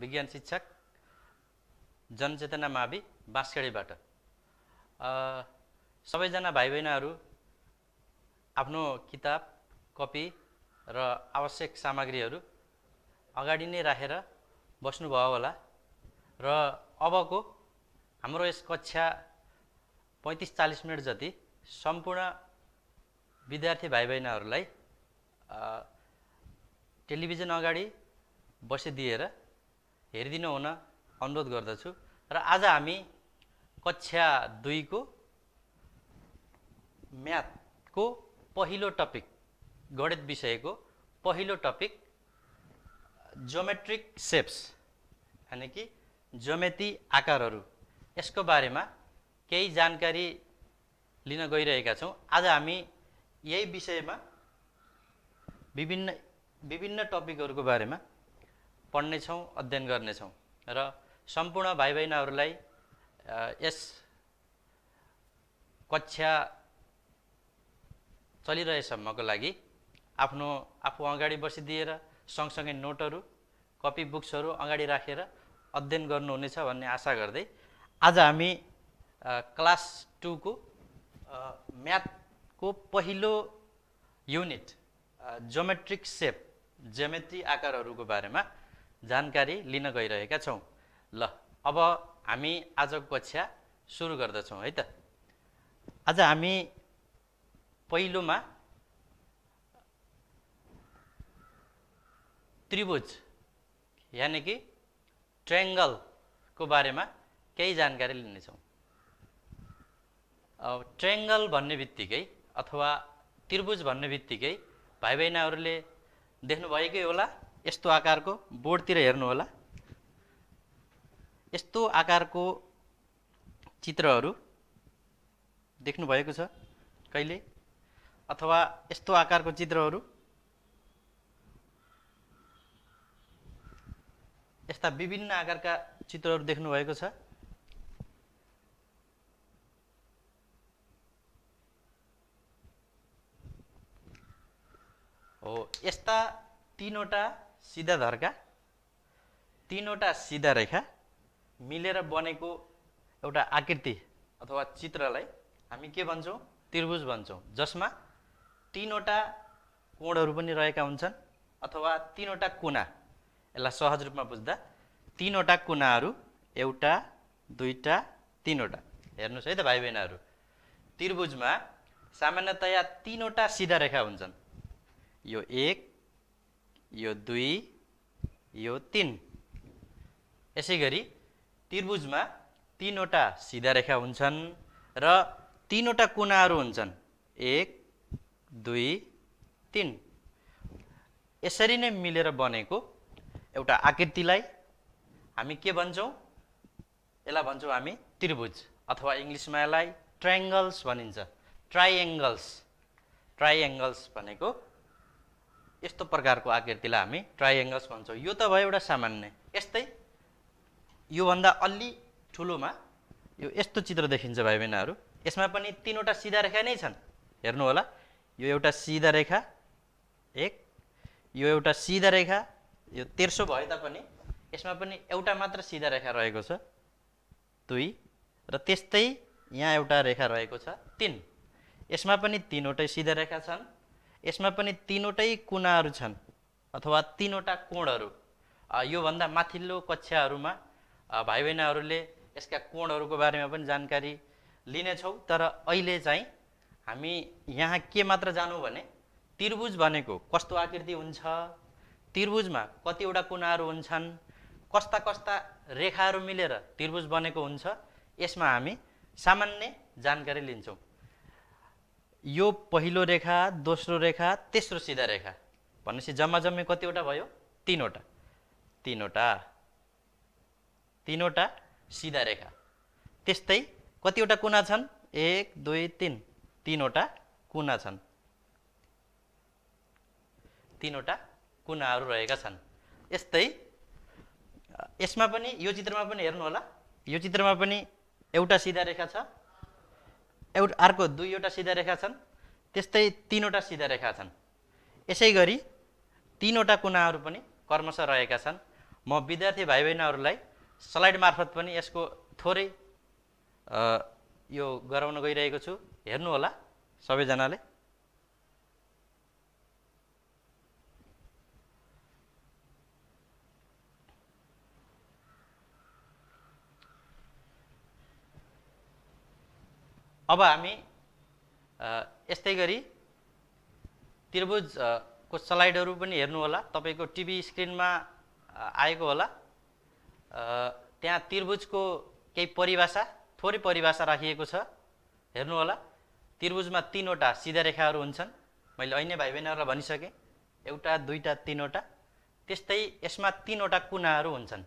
विज्ञान शिक्षक जनचेतना मावि बाँसखेडीबाट सबैजना भाइ बहिनीहरू आफ्नो किताब कपी र आवश्यक सामग्रीहरू अगाडि नै राखेर बस्नुभयो होला र अबको हाम्रो यस कक्षा पैँतिस चालिस मिनट जति सम्पूर्ण विद्यार्थी भाइ बहिनीहरूलाई टेलिभिजन अगाडि बसिदिएर हेरिदिनु हुन अनुरोध गर्दछु र आज हामी कक्षा दुईको म्याथको पहिलो टपिक गणित विषयको पहिलो टपिक जोमेट्रिक सेप्स यानि कि जोमेती आकारहरू यसको बारेमा केही जानकारी लिन गइरहेका छौँ आज हामी यही विषयमा विभिन्न विभिन्न टपिकहरूको बारेमा पढ्नेछौँ अध्ययन गर्नेछौँ र सम्पूर्ण भाइ बहिनीहरूलाई यस कक्षा चलिरहेसम्मको लागि आफ्नो आफू अगाडि बसिदिएर सँगसँगै नोटहरू कपी बुक्सहरू अगाडि राखेर अध्ययन गर्नुहुनेछ भन्ने आशा गर्दै आज हामी क्लास टूको म्याथको पहिलो युनिट जोमेट्रिक सेप ज्योमेट्री आकारहरूको बारेमा जानकारी लिन गइरहेका छौँ ल अब हामी आजको कक्षा सुरु गर्दछौँ है त आज हामी पहिलोमा त्रिभुज यानि कि ट्रेङ्गलको बारेमा केही जानकारी लिनेछौँ ट्रेङ्गल भन्ने बित्तिकै अथवा त्रिभुज भन्ने बित्तिकै भाइ बहिनीहरूले देख्नुभएकै होला यस्तो आकारको बोर्डतिर होला यस्तो आकारको चित्रहरू देख्नुभएको छ कहिले अथवा यस्तो आकारको चित्रहरू यस्ता विभिन्न आकारका चित्रहरू देख्नुभएको छ हो यस्ता तिनवटा सिधा धर्का तिनवटा सिधा रेखा मिलेर बनेको एउटा आकृति अथवा चित्रलाई हामी के भन्छौँ त्रिभुज भन्छौँ जसमा तिनवटा कोणहरू पनि रहेका हुन्छन् अथवा तिनवटा कुना यसलाई सहज रूपमा बुझ्दा तिनवटा कुनाहरू एउटा दुईवटा तिनवटा हेर्नुहोस् है त भाइ बहिनीहरू त्रिभुजमा सामान्यतया तिनवटा सिधा रेखा हुन्छन् यो एक यो दुई यो तिन यसै गरी त्रिभुजमा तिनवटा सिधा रेखा हुन्छन् र तिनवटा कुनाहरू हुन्छन् एक दुई तिन यसरी नै मिलेर बनेको एउटा आकृतिलाई हामी के भन्छौँ यसलाई भन्छौँ हामी त्रिभुज अथवा इङ्ग्लिसमा यसलाई ट्राइङ्गल्स भनिन्छ ट्राइएङ्गल्स ट्राइएङ्गल्स भनेको यस्तो प्रकारको आकृतिलाई हामी ट्राइएङ्गल्स भन्छौँ यो त भयो एउटा सामान्य यस्तै योभन्दा अलि ठुलोमा यो यस्तो चित्र देखिन्छ भाइ बहिनीहरू यसमा पनि तिनवटा सिधा रेखा नै छन् हेर्नु होला यो एउटा सिधा रेखा एक यो एउटा सिधा रेखा यो तेर्सो भए तापनि यसमा पनि एउटा मात्र सिधा रेखा रहेको छ दुई र त्यस्तै यहाँ एउटा रेखा रहेको छ तिन यसमा पनि तिनवटै सिधा रेखा छन् यसमा पनि तिनवटै कुनाहरू छन् अथवा तिनवटा कोणहरू योभन्दा माथिल्लो कक्षाहरूमा भाइ बहिनीहरूले यसका कोणहरूको बारेमा पनि जानकारी लिनेछौँ तर अहिले चाहिँ हामी यहाँ के मात्र जानु भने त्रिभुज भनेको कस्तो आकृति हुन्छ त्रिभुजमा कतिवटा कुनाहरू हुन्छन् कस्ता कस्ता रेखाहरू मिलेर त्रिभुज बनेको हुन्छ यसमा हामी सामान्य जानकारी लिन्छौँ यो पहिलो रेखा दोस्रो रेखा तेस्रो सिधा रेखा भनेपछि जम्मा जम्मी कतिवटा भयो तिनवटा तिनवटा तिनवटा सिधा रेखा त्यस्तै कतिवटा कुना छन् एक दुई तिन तिनवटा कुना छन् तिनवटा कुनाहरू रहेका छन् यस्तै यसमा पनि यो चित्रमा पनि हेर्नु होला यो चित्रमा पनि एउटा सिधा रेखा छ एउटा अर्को दुईवटा सिधा रेखा छन् त्यस्तै तिनवटा सिधा रेखा छन् यसै गरी तिनवटा कुनाहरू पनि कर्मश रहेका छन् म विद्यार्थी भाइ बहिनीहरूलाई स्लाइड मार्फत पनि यसको थोरै यो गराउन गइरहेको छु हेर्नुहोला सबैजनाले अब हामी यस्तै गरी त्रिभुज को स्लाइडहरू पनि हेर्नु होला तपाईँको टिभी स्क्रिनमा आएको होला त्यहाँ त्रिभुजको केही परिभाषा थोरै परिभाषा राखिएको छ हेर्नु हेर्नुहोला त्रिभुजमा तिनवटा सिधा रेखाहरू हुन्छन् मैले अहिले भाइ बहिनीहरूलाई भनिसकेँ एउटा दुईवटा तिनवटा त्यस्तै यसमा तिनवटा कुनाहरू हुन्छन्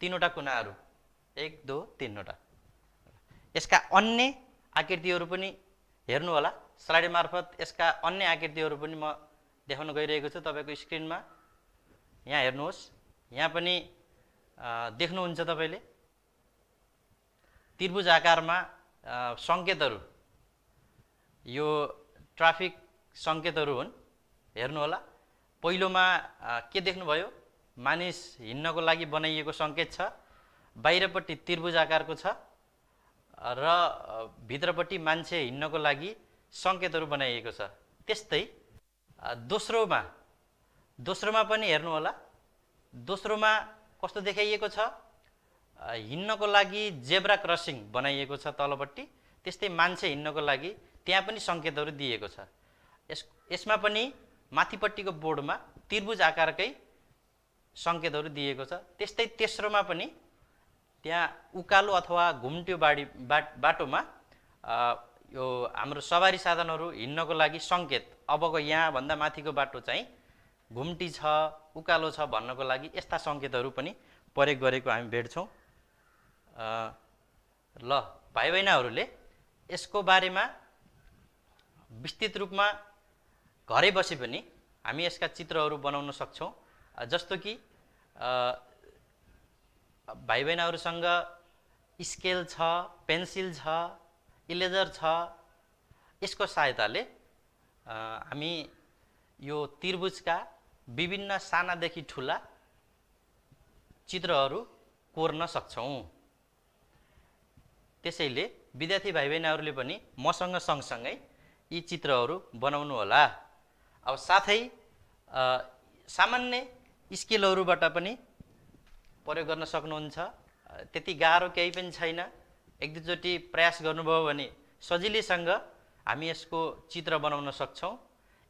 तिनवटा कुनाहरू एक दो तिनवटा यसका अन्य आकृतिहरू पनि हेर्नु होला स्लाइड मार्फत यसका अन्य आकृतिहरू पनि म देखाउन गइरहेको छु तपाईँको स्क्रिनमा यहाँ हेर्नुहोस् यहाँ पनि देख्नुहुन्छ तपाईँले त्रिभुज आकारमा सङ्केतहरू यो ट्राफिक सङ्केतहरू हुन् हेर्नु होला पहिलोमा के देख्नुभयो मानिस हिँड्नको लागि बनाइएको सङ्केत छ बाहिरपट्टि त्रिभुज आकारको छ र भित्रपट्टि मान्छे हिँड्नको लागि सङ्केतहरू बनाइएको छ त्यस्तै दोस्रोमा दोस्रोमा पनि हेर्नु होला दोस्रोमा कस्तो देखाइएको छ हिँड्नको लागि जेब्रा क्रसिङ बनाइएको छ तलपट्टि त्यस्तै मान्छे हिँड्नको लागि त्यहाँ पनि सङ्केतहरू दिएको छ यस यसमा पनि माथिपट्टिको बोर्डमा त्रिभुज आकारकै सङ्केतहरू दिएको छ त्यस्तै तेस्रोमा पनि त्यहाँ उकालो अथवा घुम्ट्यो बाडी बा बाटोमा यो हाम्रो सवारी साधनहरू हिँड्नको लागि सङ्केत अबको यहाँभन्दा माथिको बाटो चाहिँ घुम्टी छ उकालो छ भन्नको लागि यस्ता सङ्केतहरू पनि प्रयोग गरेको हामी भेट्छौँ ल भाइ बहिनीहरूले यसको बारेमा विस्तृत रूपमा घरै बसे पनि हामी यसका चित्रहरू बनाउन सक्छौँ जस्तो कि भाइ बहिनीहरूसँग स्केल छ पेन्सिल छ इलेजर छ यसको सहायताले हामी यो त्रिभुजका विभिन्न सानादेखि ठुला चित्रहरू कोर्न सक्छौँ त्यसैले विद्यार्थी भाइ बहिनीहरूले पनि मसँग सँगसँगै यी चित्रहरू बनाउनुहोला अब साथै सामान्य स्केलहरूबाट पनि प्रयोग गर्न सक्नुहुन्छ त्यति गाह्रो केही पनि छैन एक दुईचोटि प्रयास गर्नुभयो भने सजिलैसँग हामी यसको चित्र बनाउन सक्छौँ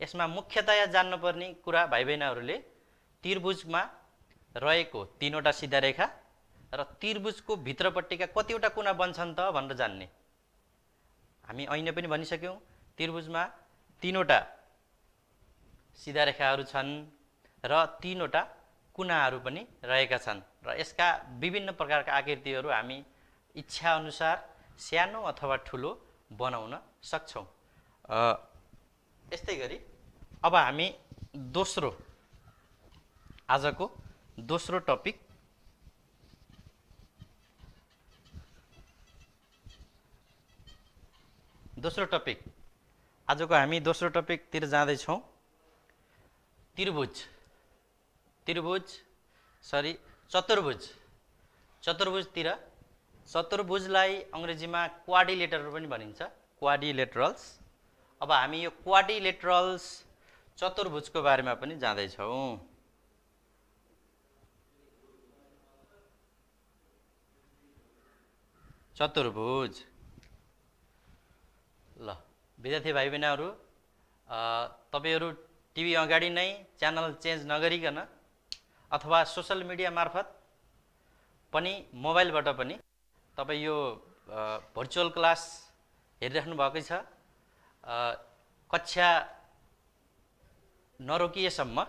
यसमा मुख्यतया जान्नुपर्ने कुरा भाइ बहिनीहरूले त्रिभुजमा रहेको तिनवटा सिधा रेखा र त्रिभुजको भित्रपट्टिका कतिवटा कुना बन्छन् त भनेर जान्ने हामी ऐन पनि भनिसक्यौँ त्रिभुजमा तिनवटा सिधा रेखाहरू छन् र तिनवटा कुनाहरू पनि रहेका छन् र यसका विभिन्न प्रकारका आकृतिहरू हामी इच्छाअनुसार सानो अथवा ठुलो बनाउन सक्छौँ यस्तै गरी अब हामी दोस्रो आजको दोस्रो टपिक दोस्रो टपिक आजको हामी दोस्रो टपिकतिर जाँदैछौँ त्रिभुज त्रिभुज सरी चतुर्भुज चतुर्भुजतिर चतुर्भुजलाई अङ्ग्रेजीमा क्वाडिलेटर पनि भनिन्छ क्वाडिलेटरल्स अब हामी यो क्वाडिलेटरल्स चतुर्भुजको बारेमा पनि जाँदैछौँ चतुर्भुज ल विद्यार्थी भाइ बहिनीहरू तपाईँहरू टिभी अगाडि नै च्यानल चेन्ज नगरिकन अथवा सोसल मिडिया मार्फत पनि मोबाइलबाट पनि तपाईँ यो भर्चुअल क्लास हेरिराख्नु भएकै छ कक्षा नरोकिएसम्म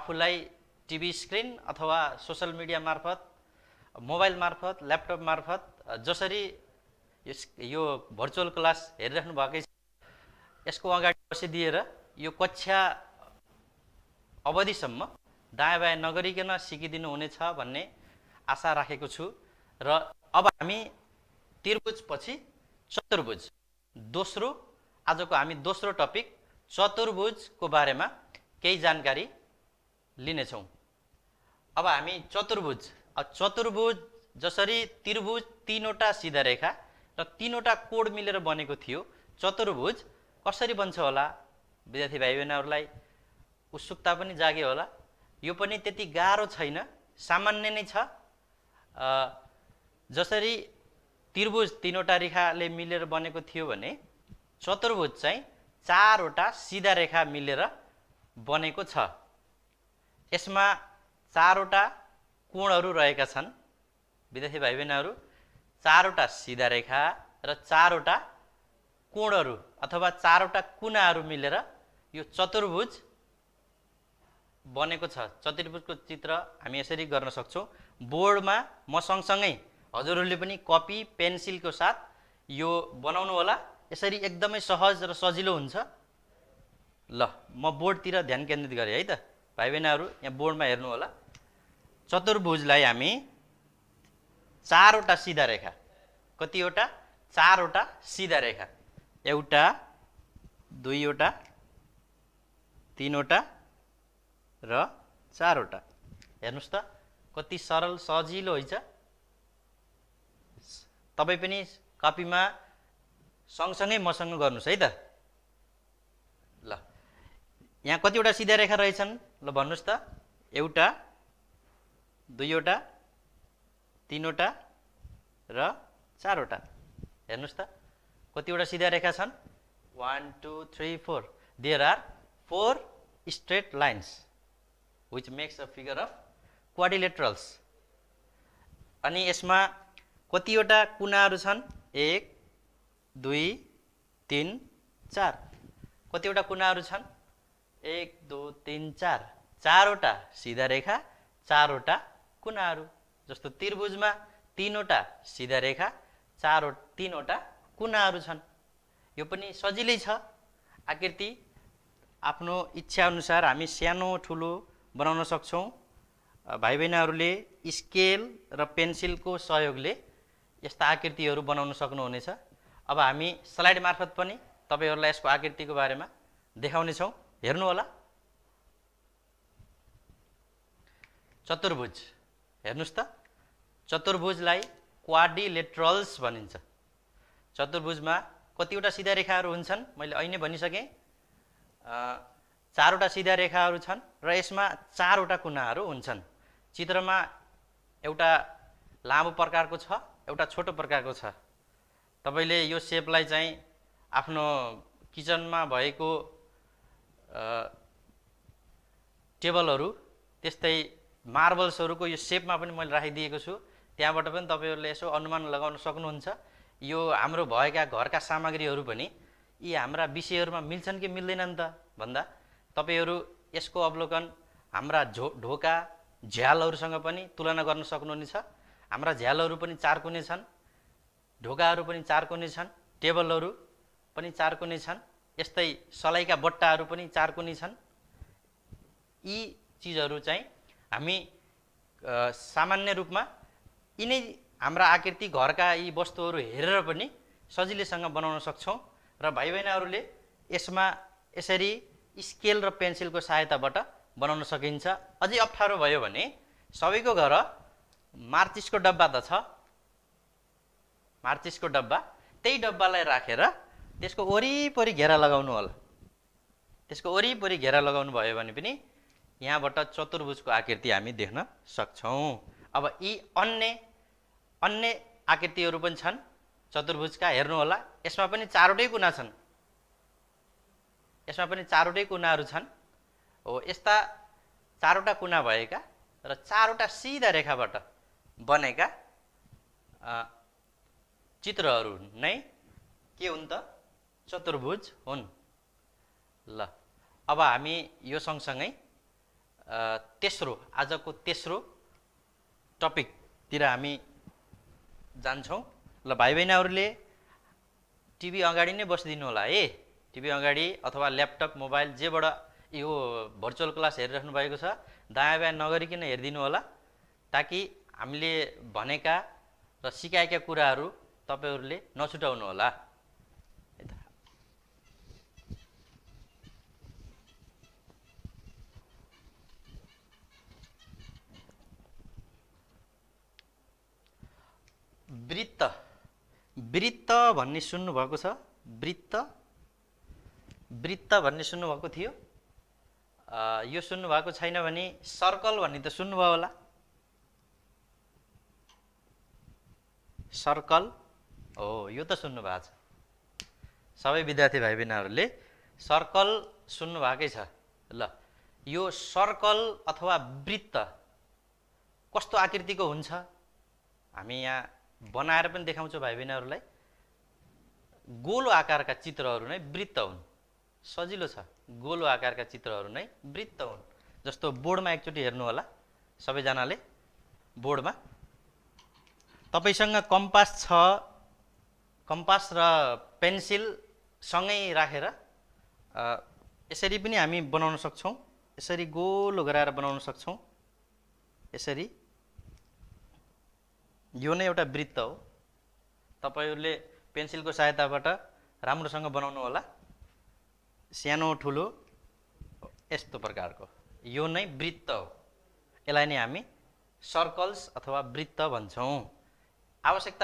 आफूलाई टिभी स्क्रिन अथवा सोसल मिडिया मार्फत मोबाइल मार्फत ल्यापटप मार्फत जसरी यो भर्चुअल क्लास हेरिराख्नु भएकै छ यसको अगाडि बसिदिएर यो कक्षा अवधिसम्म दायाँ बायाँ नगरिकन सिकिदिनु हुनेछ भन्ने आशा राखेको छु र अब हामी त्रिभुज पछि चतुर्भुज दोस्रो आजको हामी दोस्रो टपिक चतुर्भुजको बारेमा केही जानकारी लिनेछौँ अब हामी चतुर्भुज चतुर्भुज जसरी त्रिभुज तिनवटा सिधा रेखा र तिनवटा कोड मिलेर बनेको थियो चतुर्भुज कसरी बन्छ होला विद्यार्थी भाइ बहिनीहरूलाई उत्सुकता पनि जाग्यो होला यो पनि त्यति गाह्रो छैन सामान्य नै छ जसरी त्रिभुज तिनवटा रेखाले मिलेर बनेको थियो भने चतुर्भुज चाहिँ चारवटा सिधा रेखा मिलेर बनेको छ यसमा चारवटा कोणहरू रहेका छन् विद्यार्थी भाइ बहिनीहरू चारवटा सिधा रेखा र चारवटा कोणहरू अथवा चारवटा कुनाहरू मिलेर यो चतुर्भुज बनेको छ चतुर्भुजको चित्र हामी यसरी गर्न सक्छौँ बोर्डमा म सँगसँगै हजुरहरूले पनि कपी पेन्सिलको साथ यो बनाउनु होला यसरी एकदमै सहज र सजिलो हुन्छ ल म बोर्डतिर ध्यान केन्द्रित गरेँ है त भाइ बहिनीहरू यहाँ बोर्डमा हेर्नु होला चतुर्भुजलाई हामी चारवटा सिधा रेखा कतिवटा चारवटा सिधा रेखा एउटा दुईवटा तिनवटा र चारवटा हेर्नुहोस् त कति सरल सजिलो होइन तपाईँ पनि कपीमा सँगसँगै मसँग गर्नुहोस् है त ल यहाँ कतिवटा सिधा रेखा रहेछन् ल भन्नुहोस् त एउटा दुईवटा तिनवटा र चारवटा हेर्नुहोस् त कतिवटा सिधा रेखा छन् one two three four there are four straight lines which makes a figure of quadrilaterals अनि यसमा कतिवटा कुनाहरू छन् एक दुई तिन चार कतिवटा कुनाहरू छन् एक दुई तिन चार चारवटा सिधा रेखा चारवटा कुनाहरू जस्तो त्रिभुजमा तिनवटा सिधा रेखा चारव तिनवटा कुनाहरू छन् यो पनि सजिलै छ आकृति आफ्नो इच्छाअनुसार हामी सानो ठुलो बनाउन सक्छौँ भाइ बहिनीहरूले स्केल र पेन्सिलको सहयोगले यस्ता आकृतिहरू बनाउन सक्नुहुनेछ अब हामी स्लाइड मार्फत पनि तपाईँहरूलाई यसको आकृतिको बारेमा देखाउनेछौँ हेर्नुहोला चतुर्भुज हेर्नुहोस् त चतुर्भुजलाई क्वाडिलेट्रल्स भनिन्छ चतुर्भुजमा कतिवटा सिधा रेखाहरू हुन्छन् मैले अहिले भनिसकेँ चारवटा सिधा रेखाहरू छन् र यसमा चारवटा कुनाहरू हुन्छन् चित्रमा एउटा लामो प्रकारको छ एउटा छोटो प्रकारको छ तपाईँले यो सेपलाई चाहिँ आफ्नो किचनमा भएको टेबलहरू त्यस्तै मार्बल्सहरूको यो सेपमा पनि मैले राखिदिएको छु त्यहाँबाट पनि तपाईँहरूले यसो अनुमान लगाउन सक्नुहुन्छ यो हाम्रो भएका घरका सामग्रीहरू पनि यी हाम्रा विषयहरूमा मिल्छन् कि मिल्दैनन् त भन्दा तपाईँहरू यसको अवलोकन हाम्रा झो ढोका झ्यालहरूसँग पनि तुलना गर्न सक्नुहुनेछ हाम्रा झ्यालहरू पनि चार कुने छन् ढोकाहरू पनि चार कुने छन् टेबलहरू पनि चार कुने छन् यस्तै सलाइका बट्टाहरू पनि चार कुने छन् यी चिजहरू चाहिँ हामी सामान्य रूपमा यिनै हाम्रा आकृति घरका यी वस्तुहरू हेरेर पनि सजिलैसँग बनाउन सक्छौँ र भाइ बहिनीहरूले यसमा यसरी स्केल र पेन्सिलको सहायताबाट बनाउन सकिन्छ अझै अप्ठ्यारो भयो भने सबैको घर मार्चिसको डब्बा त छ मार्चिसको डब्बा त्यही डब्बालाई राखेर रा, त्यसको वरिपरि घेरा लगाउनु होला त्यसको वरिपरि घेरा लगाउनु भयो भने पनि यहाँबाट चतुर्भुजको आकृति हामी देख्न सक्छौँ अब यी अन्य अन्य आकृतिहरू पनि छन् चतुर्भुजका हेर्नुहोला यसमा पनि चारवटै कुना छन् यसमा पनि चारवटै कुनाहरू छन् हो यस्ता चारवटा कुना भएका र चारवटा सिधा रेखाबाट बनेका चित्रहरू नै के हुन् त चतुर्भुज हुन् ल अब हामी यो सँगसँगै तेस्रो आजको तेस्रो टपिकतिर हामी जान्छौँ ल भाइ बहिनीहरूले टिभी अगाडि नै बसिदिनु होला है टिभी अगाडि अथवा ल्यापटप मोबाइल जेबाट यो भर्चुअल क्लास हेरिराख्नु भएको छ दायाँ बायाँ नगरिकन हेरिदिनु होला ताकि हामीले भनेका र सिकाएका कुराहरू तपाईँहरूले नछुटाउनु होला वृत्त वृत्त भन्ने सुन्नुभएको छ वृत्त वृत्त भन्ने सुन्नुभएको थियो यो सुन्नुभएको छैन भने सर्कल भन्ने त सुन्नुभयो होला सर्कल हो यो त सुन्नुभएको छ सबै विद्यार्थी भाइ बहिनीहरूले सर्कल सुन्नुभएकै छ ल यो सर्कल अथवा वृत्त कस्तो आकृतिको हुन्छ हामी यहाँ बनाएर पनि देखाउँछौँ भाइ बहिनीहरूलाई गोलो आकारका चित्रहरू नै वृत्त हुन् सजिलो छ गोलो आकारका चित्रहरू नै वृत्त हुन् जस्तो बोर्डमा एकचोटि हेर्नु होला सबैजनाले बोर्डमा तपाईँसँग कम्पास छ कम्पास र पेन्सिल सँगै राखेर यसरी पनि हामी बनाउन सक्छौँ यसरी गोलो गराएर बनाउन सक्छौँ यसरी यो नै एउटा वृत्त हो तपाईँहरूले पेन्सिलको सहायताबाट राम्रोसँग बनाउनु होला सानो ठुलो यस्तो प्रकारको यो नै वृत्त हो यसलाई नै हामी सर्कल्स अथवा वृत्त भन्छौँ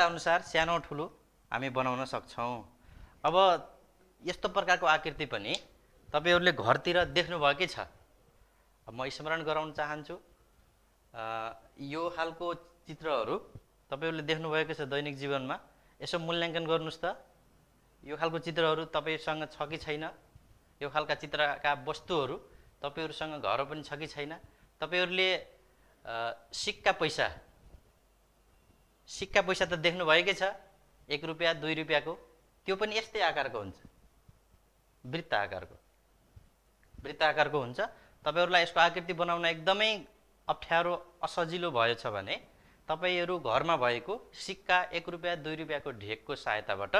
अनुसार सानो ठुलो हामी बनाउन सक्छौँ अब यस्तो प्रकारको आकृति पनि तपाईँहरूले घरतिर देख्नुभएकै छ म स्मरण गराउन चाहन्छु यो खालको चित्रहरू तपाईँहरूले देख्नुभएको छ दैनिक जीवनमा यसो मूल्याङ्कन गर्नुहोस् त यो खालको चित्रहरू तपाईँसँग छ कि छैन यो खालका चित्रका वस्तुहरू तपाईँहरूसँग घर पनि छ कि छैन तपाईँहरूले सिक्का पैसा सिक्का पैसा त देख्नुभएकै छ एक रुपियाँ दुई रुपियाँको त्यो पनि यस्तै आकारको हुन्छ वृत्त आकारको वृत्त आकारको हुन्छ तपाईँहरूलाई यसको आकृति बनाउन एकदमै अप्ठ्यारो असजिलो भएछ भने तपाईँहरू घरमा भएको सिक्का एक रुपियाँ दुई रुपियाँको ढेकको सहायताबाट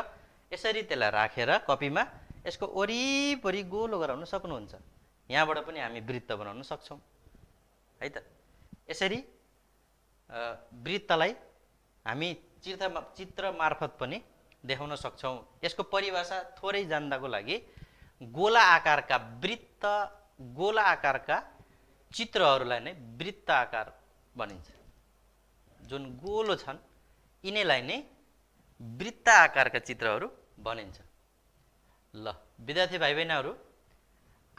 यसरी त्यसलाई राखेर रा, कपीमा यसको वरिपरि गोलो गराउन सक्नुहुन्छ यहाँबाट पनि हामी वृत्त बनाउन सक्छौँ है त यसरी वृत्तलाई हामी चित्र चित्र मार्फत पनि देखाउन सक्छौँ यसको परिभाषा थोरै जान्दाको लागि गोला आकारका वृत्त गोला आकारका चित्रहरूलाई नै वृत्त आकार भनिन्छ जुन गोलो छन् यिनैलाई नै वृत्त आकारका चित्रहरू भनिन्छ ल विद्यार्थी भाइ बहिनीहरू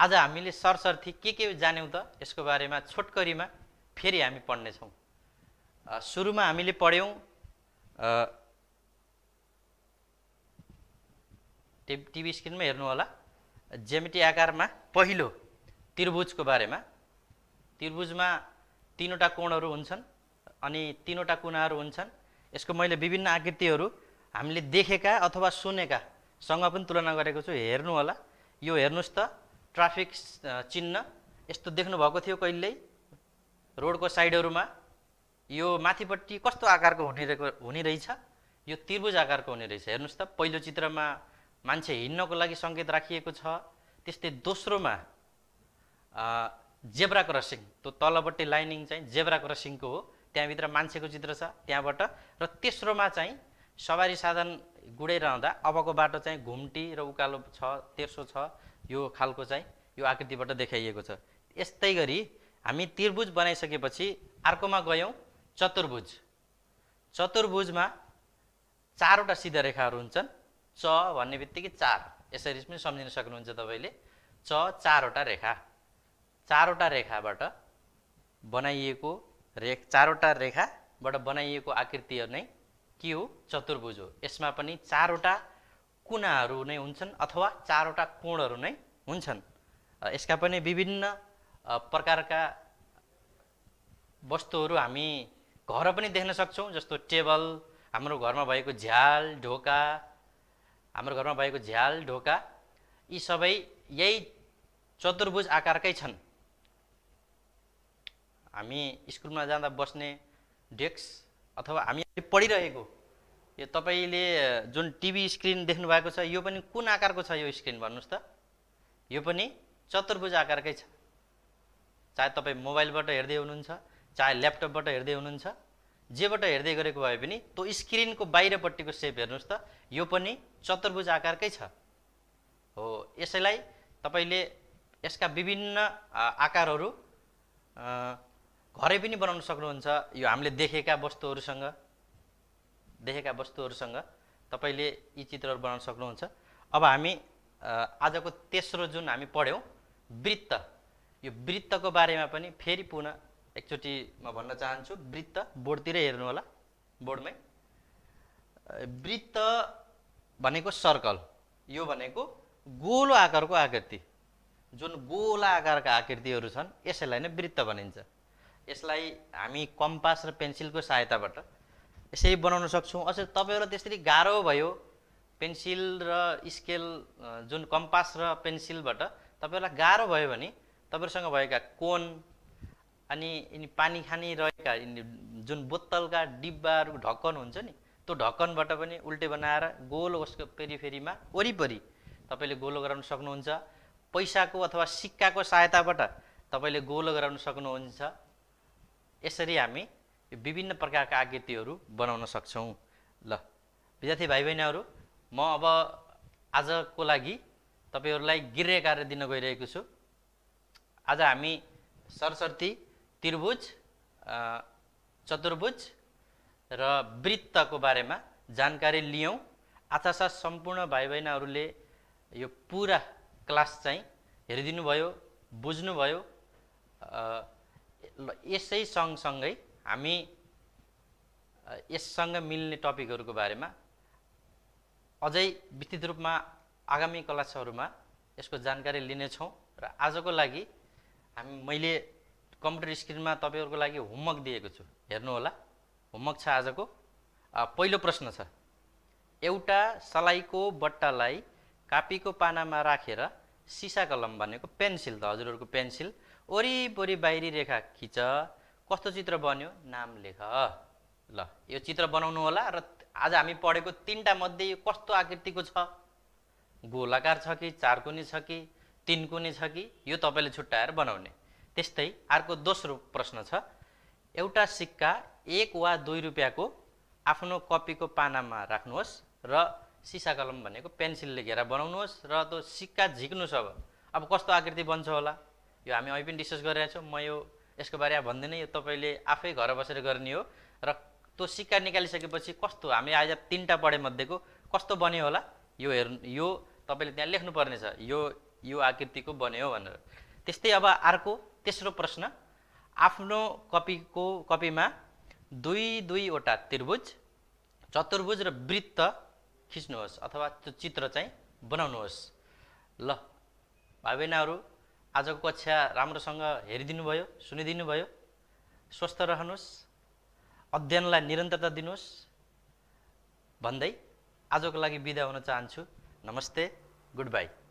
आज हामीले सरसर्थी के के जान्यौँ त यसको बारेमा छोटकरीमा फेरि हामी पढ्नेछौँ सुरुमा हामीले पढ्यौँ टि टिभी स्क्रिनमा हेर्नु होला जेमिटी आकारमा पहिलो त्रिभुजको बारेमा त्रिभुजमा तिनवटा कोणहरू हुन्छन् अनि तिनवटा कुनाहरू हुन्छन् यसको मैले विभिन्न आकृतिहरू हामीले देखेका अथवा सुनेका सँग पनि तुलना गरेको छु हेर्नु होला यो हेर्नुहोस् त ट्राफिक चिन्ह यस्तो देख्नुभएको थियो कहिल्यै रोडको साइडहरूमा यो माथिपट्टि कस्तो आकारको हुने हुने रहेछ यो त्रिभुज आकारको हुने रहेछ हेर्नुहोस् त पहिलो चित्रमा मान्छे हिँड्नको लागि सङ्केत राखिएको छ त्यस्तै दोस्रोमा जेब्रा क्रसिङ त्यो तलपट्टि लाइनिङ चाहिँ जेब्रा क्रसिङको हो त्यहाँभित्र मान्छेको चित्र छ त्यहाँबाट र तेस्रोमा चाहिँ सवारी साधन गुडेरहँदा अबको बाटो चाहिँ घुम्टी र उकालो छ तेर्सो छ यो खालको चाहिँ यो आकृतिबाट देखाइएको छ यस्तै गरी हामी त्रिभुज बनाइसकेपछि अर्कोमा गयौँ चतुर्भुज चतुर्भुजमा चारवटा सिधा रेखाहरू हुन्छन् च भन्ने बित्तिकै चार यसरी पनि सम्झिन सक्नुहुन्छ तपाईँले च चारवटा रेखा चारवटा रेखाबाट बनाइएको रे चारवटा रेखाबाट बनाइएको आकृतिहरू नै के हो चतुर्भुज हो यसमा पनि चारवटा कुनाहरू नै हुन्छन् अथवा चारवटा कोणहरू नै हुन्छन् यसका पनि विभिन्न प्रकारका वस्तुहरू हामी घर पनि देख्न सक्छौँ जस्तो टेबल हाम्रो घरमा भएको झ्याल ढोका हाम्रो घरमा भएको झ्याल ढोका यी सबै यही चतुर्भुज आकारकै छन् हामी स्कुलमा जाँदा बस्ने डेस्क अथवा हामी पढिरहेको यो तपाईँले जुन टिभी स्क्रिन देख्नु भएको छ यो पनि कुन आकारको छ यो स्क्रिन भन्नुहोस् त यो पनि चतुर्भुज आकारकै छ चाहे तपाईँ मोबाइलबाट हेर्दै हुनुहुन्छ चाहे ल्यापटपबाट हेर्दै हुनुहुन्छ जेबाट हेर्दै गरेको भए पनि त्यो स्क्रिनको बाहिरपट्टिको सेप हेर्नुहोस् त यो पनि चतुर्भुज आकारकै छ हो यसैलाई तपाईँले यसका विभिन्न आकारहरू घरै पनि बनाउन सक्नुहुन्छ यो हामीले देखेका वस्तुहरूसँग देखेका वस्तुहरूसँग तपाईँले यी चित्रहरू बनाउन सक्नुहुन्छ अब हामी आजको तेस्रो जुन हामी पढ्यौँ वृत्त यो वृत्तको बारेमा पनि फेरि पुनः एकचोटि म भन्न चाहन्छु वृत्त बोर्डतिरै हेर्नु होला बोर्डमै वृत्त भनेको सर्कल यो भनेको गोलो आकारको आकृति जुन गोला आकारका आकृतिहरू छन् यसैलाई नै वृत्त भनिन्छ यसलाई हामी कम्पास र पेन्सिलको सहायताबाट यसरी बनाउन सक्छौँ अझ तपाईँहरूलाई त्यसरी गाह्रो भयो पेन्सिल र स्केल जुन कम्पास र पेन्सिलबाट तपाईँहरूलाई गाह्रो भयो भने तपाईँहरूसँग भएका कोन अनि यिनी पानी खाने रहेका जुन बोतलका डिब्बाहरू ढक्कन हुन्छ नि त्यो ढक्कनबाट पनि उल्टे बनाएर गोलो उसको पेरिफेरीमा वरिपरि तपाईँले गोलो गराउन सक्नुहुन्छ पैसाको अथवा सिक्काको सहायताबाट तपाईँले गोलो गराउन सक्नुहुन्छ यसरी हामी विभिन्न प्रकारका आकृतिहरू बनाउन सक्छौँ ल विद्यार्थी भाइ बहिनीहरू म अब आजको लागि तपाईँहरूलाई गृह कार्य दिन गइरहेको छु आज हामी सरस्वती त्रिभुज चतुर्भुज र वृत्तको बारेमा जानकारी लियौँ आचासा सम्पूर्ण भाइ बहिनीहरूले यो पुरा क्लास चाहिँ हेरिदिनु भयो बुझ्नुभयो यसै सँगसँगै हामी यससँग मिल्ने टपिकहरूको बारेमा अझै विस्तृत रूपमा आगामी क्लासहरूमा यसको जानकारी लिनेछौँ र आजको लागि हामी मैले कम्प्युटर स्क्रिनमा तपाईँहरूको लागि होमवर्क दिएको छु हेर्नुहोला होमवर्क छ आजको पहिलो प्रश्न छ एउटा सलाइको बट्टालाई कापीको पानामा राखेर सिसा कलम भनेको पेन्सिल त हजुरहरूको पेन्सिल वरिपरि बाहिरी रेखा खिच कस्तो चित्र बन्यो नाम लेख ल यो चित्र बनाउनु होला र आज हामी पढेको तिनवटा मध्ये यो कस्तो आकृतिको छ गोलाकार छ कि कुने छ कि कुने छ कि यो तपाईँले छुट्याएर बनाउने त्यस्तै अर्को दोस्रो प्रश्न छ एउटा सिक्का एक वा दुई रुपियाँको आफ्नो कपीको पानामा राख्नुहोस् र सिसा कलम भनेको पेन्सिलले घेरा बनाउनुहोस् र त्यो सिक्का झिक्नुहोस् अब अब कस्तो आकृति बन्छ होला यो हामी अहिले पनि डिस्कस गरिरहेको छौँ म यो यसको बारेमा भन्दिनँ यो तपाईँले आफै घर बसेर गर्ने हो र त्यो सिक्का निकालिसकेपछि कस्तो हामी आज तिनवटा पढेमध्येको कस्तो बन्यो होला यो हेर्नु यो तपाईँले त्यहाँ लेख्नुपर्नेछ यो यो आकृतिको बन्यो भनेर त्यस्तै अब अर्को तेस्रो प्रश्न आफ्नो कपीको कपीमा दुई दुईवटा त्रिभुज चतुर्भुज र वृत्त खिच्नुहोस् अथवा त्यो चित्र चाहिँ बनाउनुहोस् ल भावेनाहरू आजको कक्षा राम्रोसँग हेरिदिनु भयो सुनिदिनु भयो स्वस्थ रहनुहोस् अध्ययनलाई निरन्तरता दिनुहोस् भन्दै आजको लागि बिदा हुन चाहन्छु नमस्ते गुड बाई